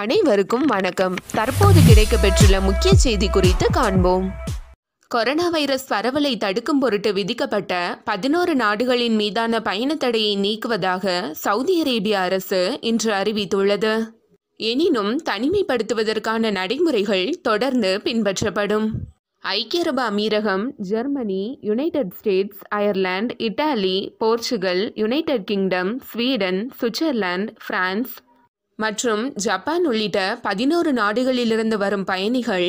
அனைவருக்கும் வணக்கம் தற்போது கிடைக்கப்பெற்றுள்ள முக்கிய செய்தி குறித்து காண்போம் கொரோனா வைரஸ் பரவலை தடுக்கும் பொருட்டு விதிக்கப்பட்ட பதினோரு நாடுகளின் மீதான பயண தடையை நீக்குவதாக சவுதி அரேபிய அரசு இன்று அறிவித்துள்ளது எனினும் தனிமைப்படுத்துவதற்கான நடைமுறைகள் தொடர்ந்து பின்பற்றப்படும் ஐக்கிய அரபு அமீரகம் Germany United States Ireland Italy Portugal United Kingdom Sweden Switzerland France மற்றும் ஜப்பான் உள்ளிட்ட பதினோரு நாடுகளிலிருந்து வரும் பயணிகள்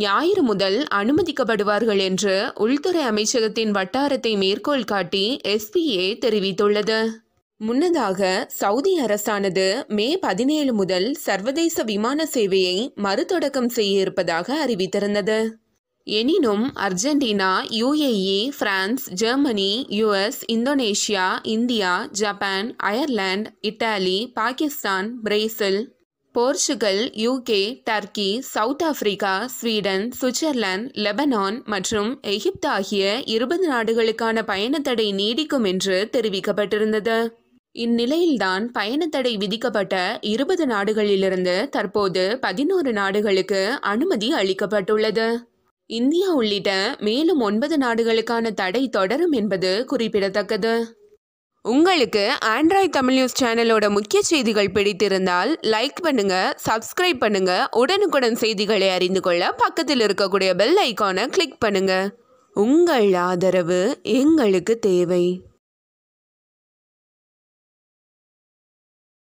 ஞாயிறு முதல் அனுமதிக்கப்படுவார்கள் என்று உள்துறை அமைச்சகத்தின் வட்டாரத்தை மேற்கோள் காட்டி எஸ்பிஏ தெரிவித்துள்ளது முன்னதாக சவுதி அரசானது மே பதினேழு முதல் சர்வதேச விமான சேவையை மறுதொடக்கம் செய்ய இருப்பதாக அறிவித்திருந்தது எனினும் Argentina UAE France Germany US Indonesia India Japan Ireland Italy Pakistan Brazil Portugal UK Turkey South Africa Sweden Switzerland Lebanon மற்றும் எகிப்து ஆகிய இருபது நாடுகளுக்கான பயணத்தடை நீடிக்கும் என்று தெரிவிக்கப்பட்டிருந்தது இந்நிலையில்தான் பயணத்தடை விதிக்கப்பட்ட இருபது நாடுகளிலிருந்து தற்போது பதினோரு நாடுகளுக்கு அனுமதி அளிக்கப்பட்டுள்ளது இந்தியா உள்ளிட்ட மேலும் ஒன்பது நாடுகளுக்கான தடை தொடரும் என்பது குறிப்பிடத்தக்கது உங்களுக்கு ஆண்ட்ராய்ட் தமிழ் நியூஸ் சேனலோட முக்கிய செய்திகள் பிடித்திருந்தால் லைக் பண்ணுங்க சப்ஸ்கிரைப் பண்ணுங்க உடனுக்குடன் செய்திகளை அறிந்து கொள்ள பக்கத்தில் இருக்கக்கூடிய பெல் ஐக்கானை கிளிக் பண்ணுங்க உங்கள் ஆதரவு எங்களுக்கு தேவை